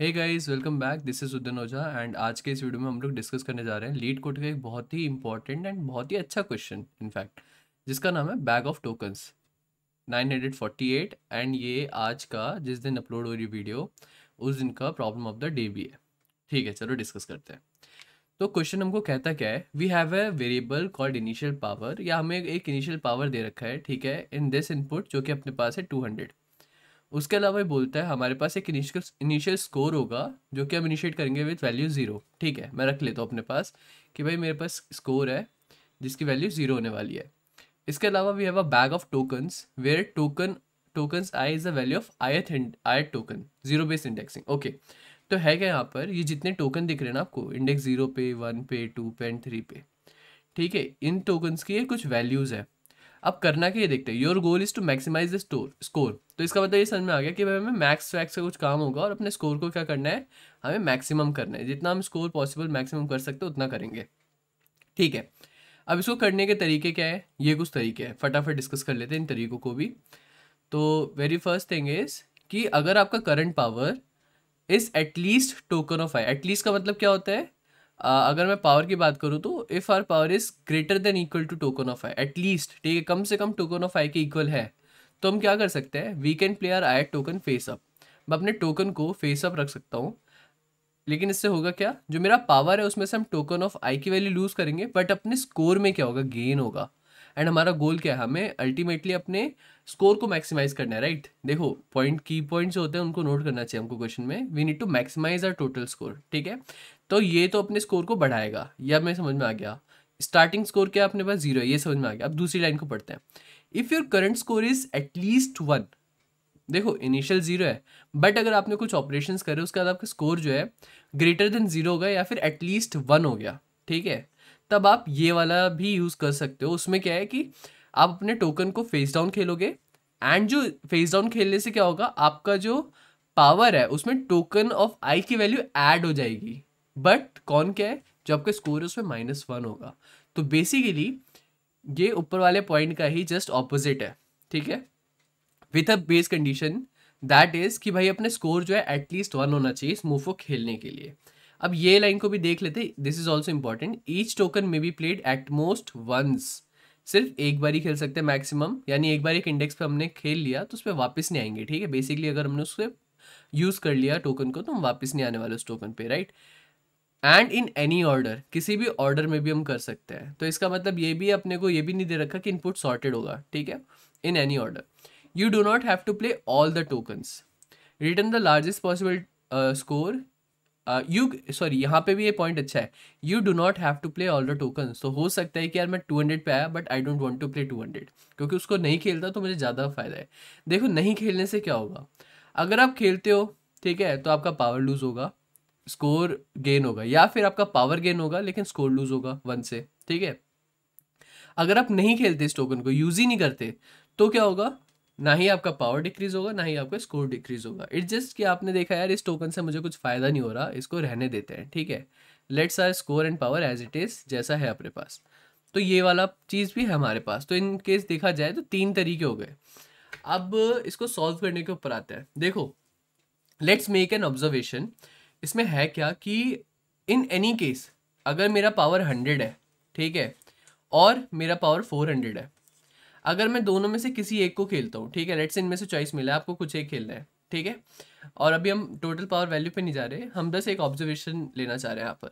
Hey guys welcome back this is Udan Ojha and आज के इस वीडियो में हम लोग डिस्कस करने जा रहे हैं लीड कोट का एक बहुत ही इंपॉर्टेंट एंड बहुत ही अच्छा क्वेश्चन इनफैक्ट जिसका नाम है बैग ऑफ टोकन्स 948 एंड ये आज का जिस दिन अपलोड हो रही वीडियो उस दिन का प्रॉब्लम ऑफ द डे भी है ठीक है चलो डिस्कस करते हैं तो क्वेश्चन हमको कहता क्या है we have a variable called initial power या हमें एक इनिशियल पावर दे रखा है ठीक है इन दिस इनपुट जो कि अपने पास है टू हंड्रेड उसके अलावा ये बोलता है हमारे पास एक इनिशियल इनिशियल स्कोर होगा जो कि हम इनिशिएट करेंगे विथ वैल्यू ज़ीरो ठीक है मैं रख लेता हूँ अपने पास कि भाई मेरे पास स्कोर है जिसकी वैल्यू ज़ीरो होने वाली है इसके अलावा we have a bag of tokens where token tokens I is the value of ith ith token zero base indexing okay तो है क्या यहाँ पर ये जितने टोकन दिख रहे हैं ना आपको इंडेक्स जीरो पे वन पे टू पे एंड थ्री पे ठीक है इन टोकन्स की कुछ वैल्यूज़ है अब करना क्या ये देखते हैं your goal is to maximise the store score तो इसका मतलब ये समझ में आ गया कि भाई हमें मैक्स वैक्स का कुछ काम होगा और अपने स्कोर को क्या करना है हमें मैक्सिमम करना है जितना हम स्कोर पॉसिबल मैक्सिमम कर सकते उतना करेंगे ठीक है अब इसको करने के तरीके क्या है ये कुछ तरीके हैं फटाफट डिस्कस कर लेते हैं इन तरीकों को भी तो वेरी फर्स्ट थिंग इज़ कि अगर आपका current power is at least token of I at least का मतलब क्या होता है अगर मैं पावर की बात करूँ तो if our power is greater than equal to token of I at least ठीक है कम से कम टोकन ऑफ आई के इक्वल है तो हम क्या कर सकते हैं we can play our I token face up मैं अपने टोकन को फेस अप रख सकता हूँ लेकिन इससे होगा क्या जो मेरा पावर है उसमें से हम टोकन ऑफ आई की वैल्यू लूज़ करेंगे बट अपने स्कोर में क्या होगा गेन होगा एंड हमारा गोल क्या है हमें अल्टीमेटली अपने स्कोर को मैक्सिमाइज करना है राइट देखो पॉइंट की पॉइंट जो होते हैं उनको नोट करना चाहिए हमको क्वेश्चन में we need to maximise our total score ठीक है तो ये तो अपने स्कोर को बढ़ाएगा यह मैं समझ में आ गया स्टार्टिंग स्कोर क्या अपने पास जीरो है ये समझ में आ गया अब दूसरी लाइन को पढ़ते हैं if your current score is at least one देखो इनिशियल जीरो है बट अगर आपने कुछ ऑपरेशन करे उसके बाद आपका स्कोर जो है ग्रेटर देन जीरो होगा या फिर एटलीस्ट वन हो गया ठीक है तब आप ये वाला भी यूज़ कर सकते हो उसमें क्या है कि आप अपने टोकन को फेस डाउन खेलोगे एंड जो फेस डाउन खेलने से क्या होगा आपका जो पावर है उसमें टोकन ऑफ आई की वैल्यू ऐड हो जाएगी बट कौन क्या है जो आपका स्कोर है उसमें माइनस वन होगा तो बेसिकली ये ऊपर वाले पॉइंट का ही जस्ट ऑपोजिट है ठीक है with a base condition that is कि भाई अपने स्कोर जो है एटलीस्ट वन होना चाहिए इस मूव को खेलने के लिए अब ये लाइन को भी देख लेते this is also important each token may be played at most once सिर्फ एक बार ही खेल सकते हैं मैक्सिमम यानी एक बार एक इंडेक्स पे हमने खेल लिया तो उस पर वापस नहीं आएंगे ठीक है बेसिकली अगर हमने उस पर यूज़ कर लिया टोकन को तो हम वापस नहीं आने वाले उस टोकन पे right right? And in any order किसी भी ऑर्डर में भी हम कर सकते हैं तो इसका मतलब ये भी अपने को ये भी नहीं दे रखा कि इनपुट सॉर्टेड होगा ठीक है in any order you do not have to play all the tokens return the largest possible score you sorry यहाँ पे भी ये पॉइंट अच्छा है you do not have to play all the tokens तो हो सकता है कि यार मैं टू हंड्रेड पे आया but I don't want to play two hundred क्योंकि उसको नहीं खेलता तो मुझे ज़्यादा फायदा है देखो नहीं खेलने से क्या होगा अगर आप खेलते हो ठीक है तो आपका पावर लूज होगा स्कोर गेन होगा या फिर आपका पावर गेन होगा लेकिन स्कोर लूज होगा वन से ठीक है अगर आप नहीं खेलते इस टोकन को यूज ही नहीं करते तो क्या होगा ना ही आपका पावर डिक्रीज होगा ना ही आपका स्कोर डिक्रीज होगा इट्स जस्ट कि आपने देखा यार इस टोकन से मुझे कुछ फ़ायदा नहीं हो रहा इसको रहने देते हैं ठीक है let's our score and power as it is जैसा है अपने पास तो ये वाला चीज़ भी है हमारे पास तो इन केस देखा जाए तो तीन तरीके हो गए अब इसको सॉल्व करने के ऊपर आते हैं देखो लेट्स मेक एन ऑब्जर्वेशन इसमें है क्या कि इन एनी केस अगर मेरा पावर हंड्रेड है ठीक है और मेरा पावर फोर हंड्रेड है अगर मैं दोनों में से किसी एक को खेलता हूँ ठीक है लेट्स इनमें से चॉइस मिला है आपको कुछ एक खेलना है ठीक है और अभी हम टोटल पावर वैल्यू पे नहीं जा रहे हम बस एक ऑब्जर्वेशन लेना चाह रहे हैं यहाँ पर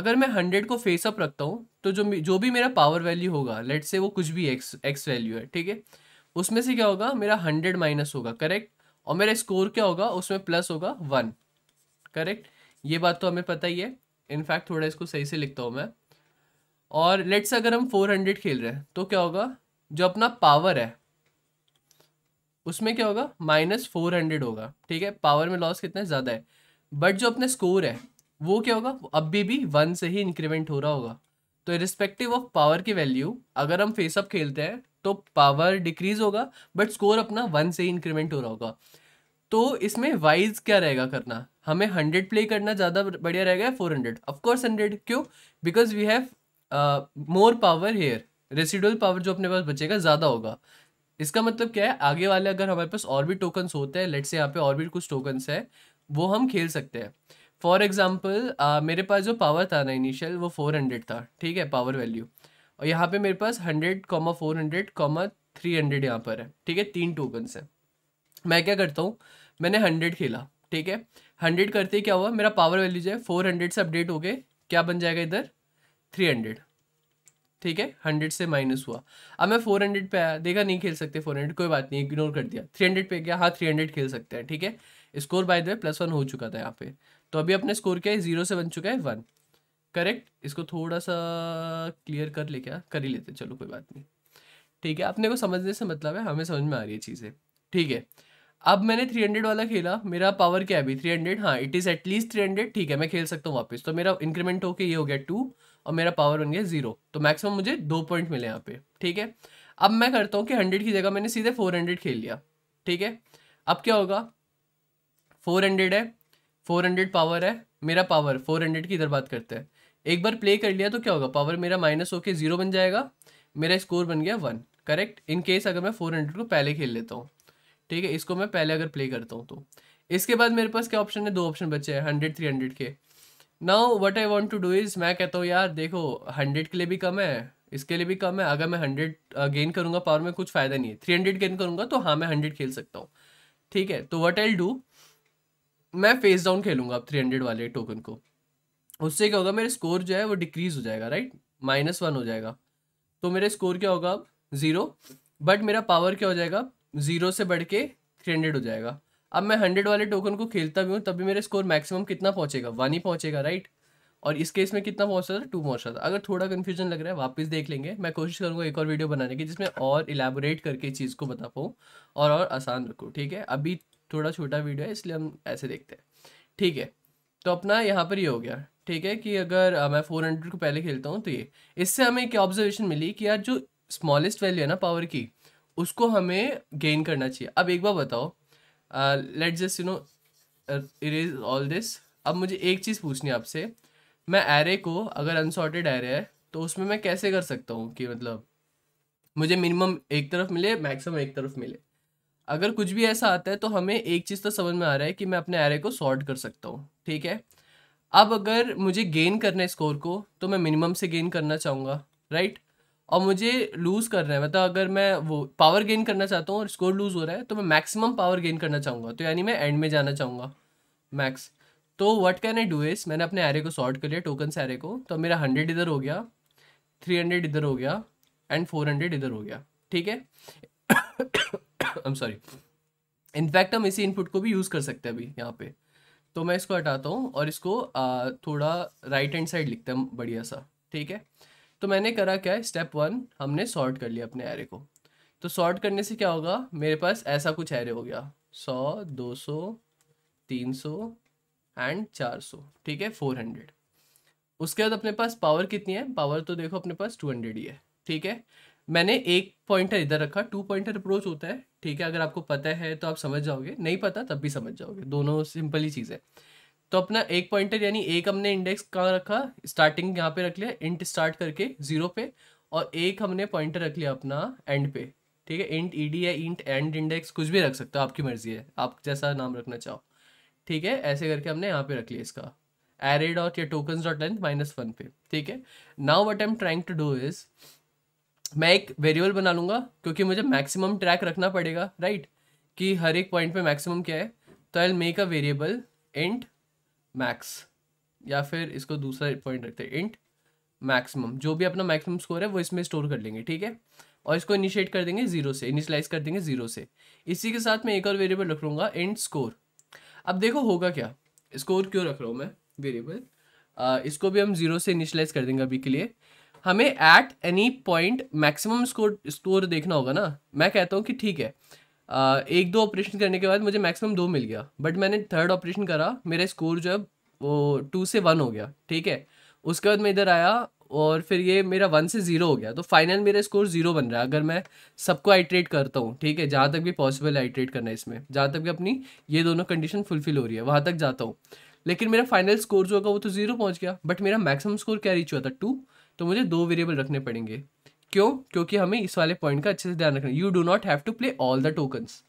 अगर मैं हंड्रेड को फेस अप रखता हूँ तो जो जो भी मेरा पावर वैल्यू होगा लेट से वो कुछ भी एक्स एक्स वैल्यू है ठीक है उसमें से क्या होगा मेरा हंड्रेड माइनस होगा करेक्ट और मेरा स्कोर क्या होगा उसमें प्लस होगा वन करेक्ट ये बात तो हमें पता ही है इनफैक्ट थोड़ा इसको सही से लिखता हूँ मैं और लेट्स अगर हम फोर हंड्रेड खेल रहे हैं तो क्या होगा जो अपना पावर है उसमें क्या होगा माइनस फोर हंड्रेड होगा ठीक है पावर में लॉस कितना ज़्यादा है बट जो अपने स्कोर है वो क्या होगा अभी भी वन से ही इंक्रीमेंट हो रहा होगा तो रिस्पेक्टिव ऑफ पावर की वैल्यू अगर हम फेसअप खेलते हैं तो पावर डिक्रीज होगा बट स्कोर अपना वन से ही इंक्रीमेंट हो रहा होगा तो इसमें वाइज क्या रहेगा करना हमें हंड्रेड प्ले करना ज़्यादा बढ़िया रहेगा फोर हंड्रेड ऑफकोर्स हंड्रेड क्यों because we have more power here residual power जो अपने पास बचेगा ज़्यादा होगा इसका मतलब क्या है आगे वाले अगर हमारे पास और भी टोकन्स होते हैं लेट्स से यहाँ पे और भी कुछ टोकन्स है वो हम खेल सकते हैं फॉर एग्जाम्पल uh, मेरे पास जो पावर था ना इनिशियल वो फोर हंड्रेड था ठीक है पावर वैल्यू और यहाँ पे मेरे पास hundred comma four hundred comma three hundred यहाँ पर है ठीक है तीन टोकन्स हैं मैं क्या करता हूँ मैंने हंड्रेड खेला ठीक है हंड्रेड करते क्या हुआ मेरा पावर वैल्यू जो है फोर हंड्रेड से अपडेट हो गए क्या बन जाएगा इधर थ्री हंड्रेड ठीक है हंड्रेड से माइनस हुआ अब मैं फोर हंड्रेड पे आया देखा नहीं खेल सकते फोर हंड्रेड कोई बात नहीं इग्नोर कर दिया थ्री हंड्रेड पे गया हाँ थ्री हंड्रेड खेल सकते हैं ठीक है score by the way plus one हो चुका था यहाँ पे तो अभी अपने स्कोर क्या है जीरो से बन चुका है वन करेक्ट इसको थोड़ा सा क्लियर कर ले क्या हाँ, कर ही लेते चलो कोई बात नहीं ठीक है अपने को समझने से मतलब है हमें समझ में आ रही है चीज़ें ठीक है अब मैंने थ्री हंड्रेड वाला खेला मेरा पावर क्या है अभी थ्री हंड्रेड हाँ it is at least three hundred ठीक है मैं खेल सकता हूँ वापस तो मेरा इंक्रीमेंट होके ये हो गया टू और मेरा पावर बन गया जीरो तो मैक्सिमम मुझे दो पॉइंट मिले यहाँ पे ठीक है अब मैं करता हूँ कि हंड्रेड की जगह मैंने सीधे फोर हंड्रेड खेल लिया ठीक है अब क्या होगा फोर हंड्रेड है फोर हंड्रेड पावर है मेरा पावर फोर हंड्रेड की इधर बात करते हैं एक बार प्ले कर लिया तो क्या होगा पावर मेरा माइनस होके जीरो बन जाएगा मेरा स्कोर बन गया वन करेक्ट इन केस अगर मैं फोर हंड्रेड को पहले खेल लेता हूँ ठीक है इसको मैं पहले अगर प्ले करता हूँ तो इसके बाद मेरे पास क्या ऑप्शन है दो ऑप्शन बचे हैं हंड्रेड थ्री हंड्रेड के now what I want to do is मैं कहता हूँ यार देखो हंड्रेड के लिए भी कम है इसके लिए भी कम है अगर मैं हंड्रेड गेन करूँगा पावर में कुछ फ़ायदा नहीं है थ्री हंड्रेड गेन करूँगा तो हाँ मैं हंड्रेड खेल सकता हूँ ठीक है तो वट आई डू मैं फेस डाउन खेलूंगा अब थ्री हंड्रेड वाले टोकन को उससे क्या होगा मेरे स्कोर जो है वो डिक्रीज हो जाएगा राइट माइनस वन हो जाएगा तो मेरे स्कोर क्या होगा अब ज़ीरो बट मेरा पावर क्या हो जाएगा ज़ीरो से बढ़ के थ्री हंड्रेड हो जाएगा अब मैं हंड्रेड वाले टोकन को खेलता भी हूँ तभी मेरे स्कोर मैक्सिमम कितना पहुँचेगा वन ही पहुँचेगा राइट और इस केस में कितना पहुँच था टू पहुँच था अगर थोड़ा कन्फ्यूजन लग रहा है वापस देख लेंगे मैं कोशिश करूँगा एक और वीडियो बनाने की जिसमें और इलेबोरेट करके चीज़ को बता पाऊँ और और आसान रखूँ ठीक है अभी थोड़ा छोटा वीडियो है इसलिए हम ऐसे देखते हैं ठीक है तो अपना यहाँ पर ये हो गया ठीक है कि अगर मैं फोर हंड्रेड को पहले खेलता हूँ तो ये इससे हमें क्या ऑब्जर्वेशन मिली कि यार जो स्मॉलेस्ट वैल्यू है ना पावर की उसको हमें गेन करना चाहिए अब एक बार बताओ let just you know erase all this अब मुझे एक चीज़ पूछनी है आपसे मैं एरे को अगर अनसॉर्टेड एरे है तो उसमें मैं कैसे कर सकता हूँ कि मतलब मुझे मिनिमम एक तरफ मिले मैक्सिमम एक तरफ मिले अगर कुछ भी ऐसा आता है तो हमें एक चीज़ तो समझ में आ रहा है कि मैं अपने एरे को सॉर्ट कर सकता हूँ ठीक है अब अगर मुझे गेन करना है स्कोर को तो मैं मिनिमम से गेन करना चाहूँगा राइट right? और मुझे लूज़ करना है मतलब अगर मैं वो पावर गेन करना चाहता हूँ और स्कोर लूज़ हो रहा है तो मैं मैक्सिमम पावर गेन करना चाहूँगा तो यानी मैं एंड में जाना चाहूँगा मैक्स तो व्हाट कैन आई डू इस मैंने अपने एरे को सॉर्ट कर लिया टोकन से एरे को तो मेरा हंड्रेड इधर हो गया थ्री हंड्रेड इधर हो गया एंड फोर हंड्रेड इधर हो गया ठीक है आई एम सॉरी इनफैक्ट हम इसी इनपुट को भी यूज़ कर सकते हैं अभी यहाँ पे तो मैं इसको हटाता हूँ और इसको आ, थोड़ा राइट हैंड साइड लिखता हूँ बढ़िया सा ठीक है तो मैंने करा क्या है स्टेप वन हमने सॉर्ट कर लिया अपने एरे को तो सॉर्ट करने से क्या होगा मेरे पास ऐसा कुछ एरे हो गया सौ दो सौ तीन सौ एंड चार सौ ठीक है फोर हंड्रेड उसके बाद अपने पास पावर कितनी है पावर तो देखो अपने पास टू हंड्रेड ही है ठीक है मैंने एक पॉइंटर इधर रखा टू पॉइंटर अप्रोच होता है ठीक है अगर आपको पता है तो आप समझ जाओगे नहीं पता तब भी समझ जाओगे दोनों सिंपल ही चीज़ है तो अपना एक पॉइंटर यानी एक हमने इंडेक्स कहाँ रखा स्टार्टिंग यहाँ पे रख लिया इंट स्टार्ट करके जीरो पे और एक हमने पॉइंटर रख लिया अपना एंड पे ठीक है इंट ईडी या इंट एंड इंडेक्स कुछ भी रख सकते हो आपकी मर्जी है आप जैसा नाम रखना चाहो ठीक है ऐसे करके हमने यहाँ पे रख लिया इसका एरे डॉट या token dot length minus one पे ठीक है now what am trying to do is मैं एक वेरिएबल बना लूंगा क्योंकि मुझे मैक्सिमम ट्रैक रखना पड़ेगा राइट right? कि हर एक पॉइंट पे मैक्सिमम क्या है तो I make a variable int max या फिर इसको दूसरा पॉइंट रखते हैं इंट मैक्सिमम जो भी अपना मैक्सिमम स्कोर है वो इसमें स्टोर कर लेंगे ठीक है और इसको इनिशिएट कर देंगे जीरो से इनिशलाइज कर देंगे जीरो से इसी के साथ मैं एक और वेरिएबल रख लूँगा इंट स्कोर अब देखो होगा क्या स्कोर क्यों रख रहा हूँ मैं वेरिएबल इसको भी हम जीरो से इनिशलाइज कर देंगे अभी के लिए हमें at any point maximum score score देखना होगा ना मैं कहता हूँ कि ठीक है एक दो ऑपरेशन करने के बाद मुझे मैक्सिमम दो मिल गया बट मैंने थर्ड ऑपरेशन करा मेरा स्कोर जो है वो टू से वन हो गया ठीक है उसके बाद मैं इधर आया और फिर ये मेरा वन से ज़ीरो हो गया तो फाइनल मेरा स्कोर ज़ीरो बन रहा है अगर मैं सबको आइट्रेट करता हूँ ठीक है जहाँ तक भी पॉसिबल आइट्रेट करना है इसमें जहाँ तक भी अपनी ये दोनों कंडीशन फुलफिल हो रही है वहाँ तक जाता हूँ लेकिन मेरा फाइनल स्कोर जो होगा वो तो ज़ीरो पहुँच गया बट मेरा मैक्सिमम स्कोर क्या रीच हुआ था टू तो मुझे दो वेरिएबल रखने पड़ेंगे क्यों क्योंकि हमें इस वाले पॉइंट का अच्छे से ध्यान रखना you do not have to play all the tokens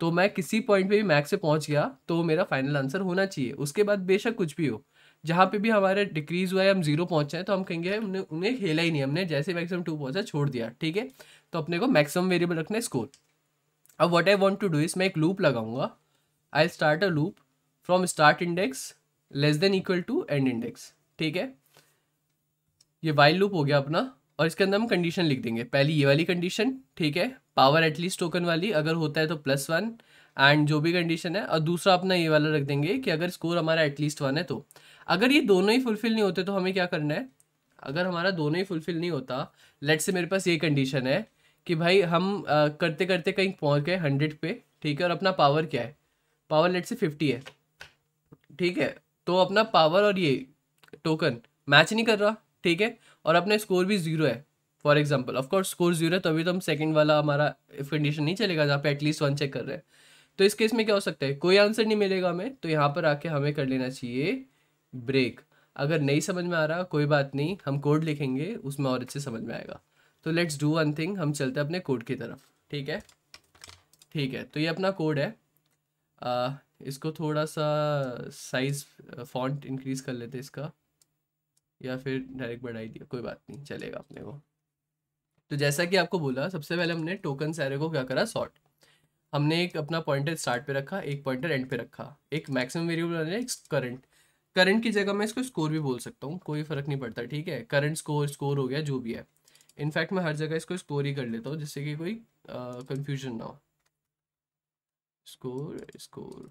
तो मैं किसी पॉइंट पे भी मैक्स से पहुंच गया तो मेरा फाइनल आंसर होना चाहिए उसके बाद बेशक कुछ भी हो जहाँ पे भी हमारे डिक्रीज हुआ है हम जीरो पहुँचे हैं तो हम कहेंगे हमने उन्हें खेला ही नहीं हमने जैसे मैक्सिमम टू पहुँचा छोड़ दिया ठीक है तो अपने को मैक्सिमम वेरिएबल रखना है स्कोर अब what I want to do is मैं एक लूप लगाऊंगा I start a loop from start index less than equal to end index ठीक है ये वाइल लूप हो गया अपना और इसके अंदर हम कंडीशन लिख देंगे पहली ये वाली कंडीशन ठीक है पावर एटलीस्ट टोकन वाली अगर होता है तो प्लस वन एंड जो भी कंडीशन है और दूसरा अपना ये वाला रख देंगे कि अगर स्कोर हमारा एटलीस्ट वन है तो अगर ये दोनों ही फुलफिल नहीं होते तो हमें क्या करना है अगर हमारा दोनों ही फुलफिल नहीं होता लेट से मेरे पास ये कंडीशन है कि भाई हम आ, करते करते कहीं पहुंच गए हंड्रेड पे ठीक है और अपना पावर क्या है पावर लेट से फिफ्टी है ठीक है तो अपना पावर और ये टोकन मैच नहीं कर रहा ठीक है और अपने स्कोर भी जीरो है for example of course score zero है तभी तो हम सेकेंड वाला हमारा कंडीशन नहीं चलेगा जहाँ पे एटलीस्ट वन चेक कर रहे हैं तो इस केस में क्या हो सकता है कोई आंसर नहीं मिलेगा हमें तो यहाँ पर आके हमें कर लेना चाहिए ब्रेक अगर नहीं समझ में आ रहा कोई बात नहीं हम कोड लिखेंगे उसमें और अच्छे समझ में आएगा तो लेट्स डू वन थिंग हम चलते हैं अपने कोड की तरफ ठीक है ठीक है तो ये अपना कोड है आ, इसको थोड़ा सा साइज़ फॉन्ट इंक्रीज़ कर लेते इसका या फिर डायरेक्ट बढ़ाई दिया कोई बात नहीं चलेगा अपने को तो जैसा कि आपको बोला सबसे पहले हमने टोकन सारे को क्या करा सॉर्ट हमने एक अपना पॉइंटर स्टार्ट पे रखा एक पॉइंटर एंड पे रखा एक मैक्सिमम वेरिएबल एक करंट करंट की जगह मैं इसको स्कोर भी बोल सकता हूँ कोई फ़र्क नहीं पड़ता ठीक है करंट स्कोर स्कोर हो गया जो भी है इनफैक्ट मैं हर जगह इसको स्कोर ही कर लेता हूँ जिससे कि कोई कन्फ्यूजन ना हो स्कोर स्कोर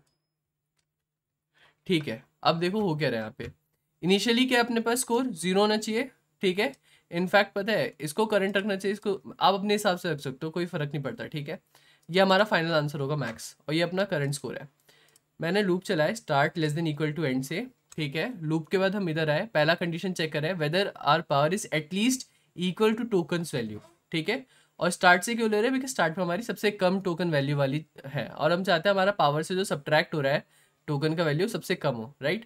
ठीक है अब देखो हो क्या रहा है यहाँ पे इनिशियली क्या अपने पास स्कोर जीरो होना चाहिए ठीक है इनफैक्ट पता है इसको करंट रखना चाहिए इसको आप अपने हिसाब से रख सकते हो कोई फ़र्क नहीं पड़ता ठीक है ये हमारा फाइनल आंसर होगा मैक्स और ये अपना करंट स्कोर है मैंने लूप चलाया start less than equal to end से ठीक है लूप के बाद हम इधर आए पहला कंडीशन चेक करें whether R power is at least equal to token value ठीक है और स्टार्ट से क्यों ले रहे हैं बिकॉज स्टार्ट में हमारी सबसे कम टोकन वैल्यू वाली है और हम चाहते हैं हमारा पावर से जो सब्ट्रैक्ट हो रहा है टोकन का वैल्यू सबसे कम हो राइट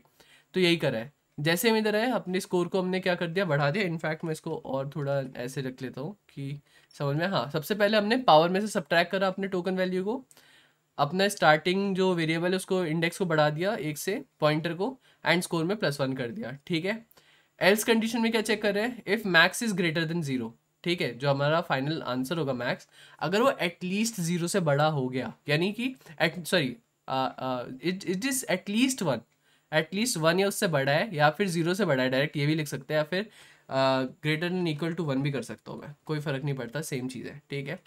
तो यही करा है जैसे हम इधर आए अपने स्कोर को हमने क्या कर दिया बढ़ा दिया इनफैक्ट मैं इसको और थोड़ा ऐसे रख लेता हूँ कि समझ में हाँ सबसे पहले हमने पावर में से सब्ट्रैक करा अपने टोकन वैल्यू को अपना स्टार्टिंग जो वेरिएबल है उसको इंडेक्स को बढ़ा दिया एक से पॉइंटर को एंड स्कोर में प्लस वन कर दिया ठीक है एल्स कंडीशन में क्या चेक कर रहे हैं if max is greater than zero ठीक है जो हमारा फाइनल आंसर होगा मैक्स अगर वो एटलीस्ट ज़ीरो से बड़ा हो गया यानी कि sorry it it is at least one at least one या उससे बड़ा है या फिर जीरो से बड़ा है डायरेक्ट ये भी लिख सकते हैं या फिर greater than equal to one भी कर सकता हूँ मैं कोई फ़र्क नहीं पड़ता सेम चीज़ है ठीक है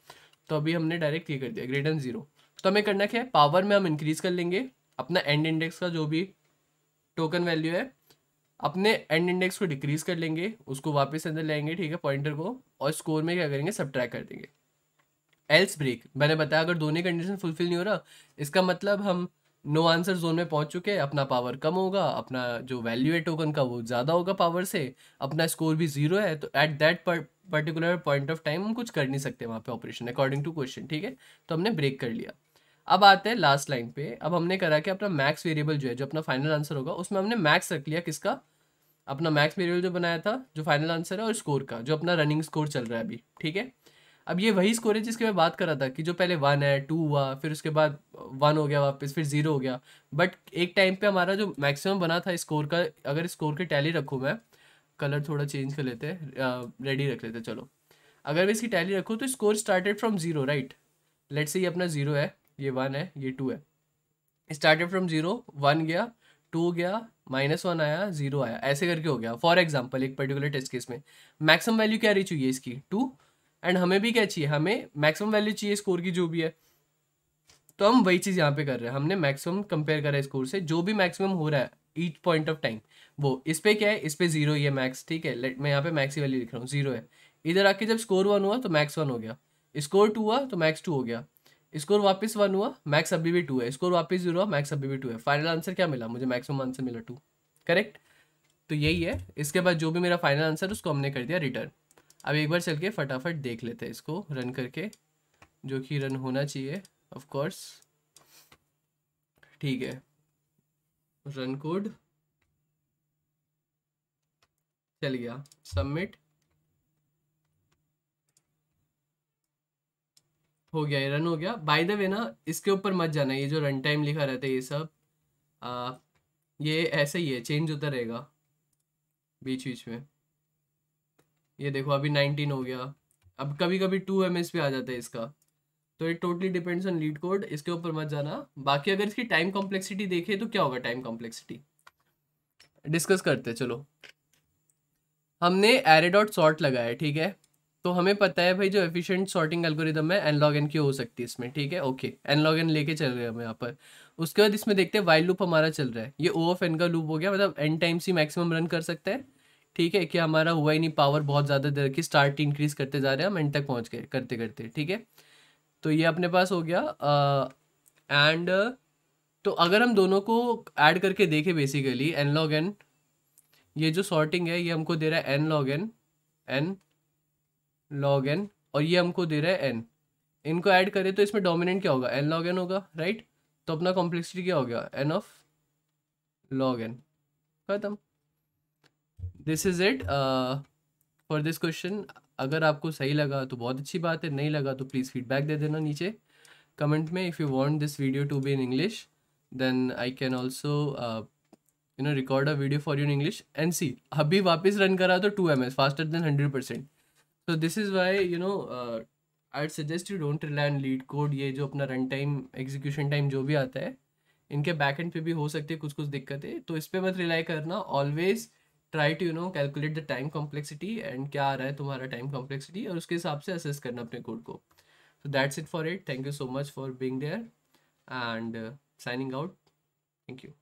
तो अभी हमने डायरेक्ट ये कर दिया ग्रेटर जीरो तो हमें करना क्या है पावर में हम इंक्रीज़ कर लेंगे अपना एंड इंडेक्स का जो भी टोकन वैल्यू है अपने एंड इंडेक्स को डिक्रीज़ कर लेंगे उसको वापस अंदर लेंगे ठीक है पॉइंटर को और स्कोर में क्या करेंगे सब कर देंगे एल्स ब्रेक मैंने बताया अगर दोनों कंडीशन फुलफिल नहीं हो रहा इसका मतलब हम नो आंसर जोन में पहुंच चुके हैं अपना पावर कम होगा अपना जो वैल्यू है टोकन का वो ज़्यादा होगा पावर से अपना स्कोर भी जीरो है तो at that particular point of time हम कुछ कर नहीं सकते वहाँ पे ऑपरेशन अकॉर्डिंग टू क्वेश्चन ठीक है तो हमने ब्रेक कर लिया अब आते हैं लास्ट लाइन पे अब हमने करा कि अपना मैक्स वेरिएबल जो है जो अपना फाइनल आंसर होगा उसमें हमने मैक्स रख लिया किसका अपना मैक्स वेरिएबल जो बनाया था जो फाइनल आंसर है और स्कोर का जो अपना रनिंग स्कोर चल रहा है अभी ठीक है अब ये वही स्कोर है जिसकी मैं बात कर रहा था कि जो पहले वन है टू हुआ फिर उसके बाद वन हो गया वापस फिर जीरो हो गया बट एक टाइम पे हमारा जो मैक्सिमम बना था स्कोर का अगर स्कोर की टैली रखूँ मैं कलर थोड़ा चेंज कर लेते रेडी रख लेते चलो अगर मैं इसकी टैली रखूँ तो score started from zero right let's say ये अपना जीरो है ये वन है ये टू है स्टार्टेड फ्रॉम जीरो वन गया टू गया माइनस वन आया जीरो आया ऐसे करके हो गया फॉर एग्जाम्पल एक पर्टिकुलर टेस्ट केस में मैक्सिमम वैल्यू क्या रही चाहिए इसकी टू एंड हमें भी क्या चाहिए हमें मैक्सिमम वैल्यू चाहिए स्कोर की जो भी है तो हम वही चीज़ यहाँ पे कर रहे हैं हमने मैक्सिमम कंपेयर करा है स्कोर से जो भी मैक्सिमम हो रहा है ईच पॉइंट ऑफ टाइम वो इस पर क्या है इस पर जीरो ही है मैक्स ठीक है लेट मैं यहाँ पे मैक्स की वैल्यू लिख रहा हूँ जीरो है इधर आके जब स्कोर वन हुआ तो मैक्स वन हो गया स्कोर टू हुआ तो मैक्स टू हो गया स्कोर वापस वन हुआ मैक्स अभी भी टू है स्कोर वापस जीरो हुआ मैक्स अभी भी टू है फाइनल आंसर क्या मिला मुझे मैक्सिमम आंसर मिला टू करेक्ट तो यही है इसके बाद जो भी मेरा फाइनल आंसर उसको हमने कर दिया रिटर्न अब एक बार चल के फटाफट देख लेते हैं इसको रन करके जो कि रन होना चाहिए ऑफ कोर्स ठीक है रन कोड चल गया सबमिट हो गया ये रन हो गया बाय द वे ना इसके ऊपर मत जाना ये जो रन टाइम लिखा रहता है ये सब आ, ये ऐसे ही है चेंज होता रहेगा बीच बीच में ये देखो अभी नाइनटीन हो गया अब कभी कभी टू एम एस आ जाता है इसका तो it totally depends on LeetCode इसके ऊपर मत जाना बाकी अगर इसकी टाइम कॉम्प्लेक्सिटी देखे तो क्या होगा टाइम कॉम्प्लेक्सिटी डिस्कस करते चलो हमने एरे डॉट सॉर्ट लगाया ठीक है तो हमें पता है भाई जो एफिशिएंट सॉर्टिंग एल्गोरिदम है एन लॉग एन क्यों हो सकती है इसमें ठीक है ओके एन लॉग एन लेके चल रहे हैं हम यहाँ पर उसके बाद इसमें देखते हैं वाइल लूप हमारा चल रहा है ये ओ ऑफ एन का लूप हो गया मतलब एन टाइम्स ही मैक्सिमम रन कर सकता है ठीक है कि हमारा हुआ ही नहीं पावर बहुत ज़्यादा देर की स्टार्ट इंक्रीज़ करते जा रहे हैं हम एंड तक पहुँच गए करते करते ठीक है तो ये अपने पास हो गया एंड uh, uh, तो अगर हम दोनों को ऐड करके देखें बेसिकली एन लॉग एन ये जो सॉर्टिंग है ये हमको दे रहा है n log n n log n और ये हमको दे रहा है एन इनको ऐड करें तो इसमें डोमिनेंट क्या होगा एन लॉग एन होगा राइट तो अपना कॉम्प्लेक्सिटी क्या हो गया एन ऑफ लॉग एन खत्म this is it for this question अगर आपको सही लगा तो बहुत अच्छी बात है नहीं लगा तो प्लीज़ फीडबैक दे देना नीचे कमेंट में if you want this video to be in English then I can also you know record a video for you in English and see अभी वापस रन करा तो two m s faster than hundred percent so this is why you know I suggest you don't rely LeetCode ये जो अपना run time execution time जो भी आता है इनके बैक एंड पे भी हो सकती है कुछ कुछ दिक्कतें तो इस पर मत रिलाई करना always try to you know calculate the time complexity and क्या आ रहा है तुम्हारा टाइम कॉम्प्लेक्सिटी और उसके हिसाब से असेस करना अपने कोड को so that's it for it thank you so much for being there and signing out thank you